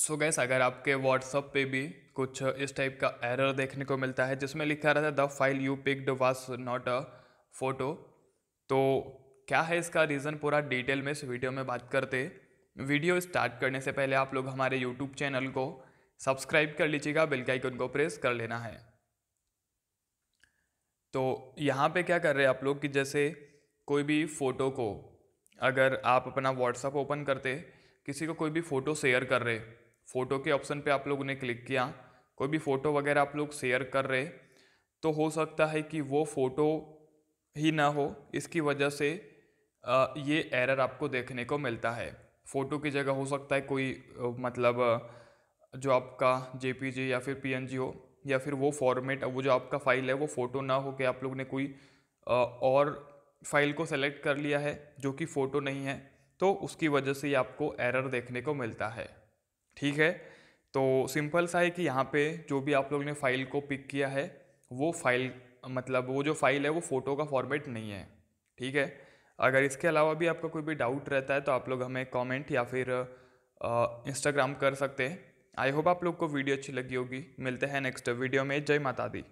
सो gas अगर आपके WhatsApp पे भी कुछ इस टाइप का एरर देखने को मिलता है जिसमें लिखा रहता है the file you picked was not a photo तो क्या है इसका रीज़न पूरा डिटेल में इस वीडियो में बात करते वीडियो स्टार्ट करने से पहले आप लोग हमारे यूट्यूब चैनल को सब्सक्राइब कर लीजिएगा बिल के आइकन को प्रेस कर लेना है तो यहाँ पे क्या कर रहे हैं आप लोग कि जैसे कोई भी फ़ोटो को अगर आप अपना व्हाट्सअप ओपन करते किसी को कोई भी फ़ोटो शेयर कर रहे फ़ोटो के ऑप्शन पे आप लोगों ने क्लिक किया कोई भी फ़ोटो वगैरह आप लोग शेयर कर रहे तो हो सकता है कि वो फ़ोटो ही ना हो इसकी वजह से ये एरर आपको देखने को मिलता है फ़ोटो की जगह हो सकता है कोई मतलब जो आपका जे या फिर पी हो या फिर वो फॉर्मेट वो जो आपका फ़ाइल है वो फ़ोटो ना हो के आप लोग ने कोई और फाइल को सेलेक्ट कर लिया है जो कि फ़ोटो नहीं है तो उसकी वजह से ये आपको एरर देखने को मिलता है ठीक है तो सिंपल सा है कि यहाँ पे जो भी आप लोग ने फाइल को पिक किया है वो फाइल मतलब वो जो फाइल है वो फ़ोटो का फॉर्मेट नहीं है ठीक है अगर इसके अलावा भी आपका कोई भी डाउट रहता है तो आप लोग हमें कमेंट या फिर इंस्टाग्राम कर सकते हैं आई होप आप लोग को वीडियो अच्छी लगी होगी मिलते हैं नेक्स्ट वीडियो में जय माता दी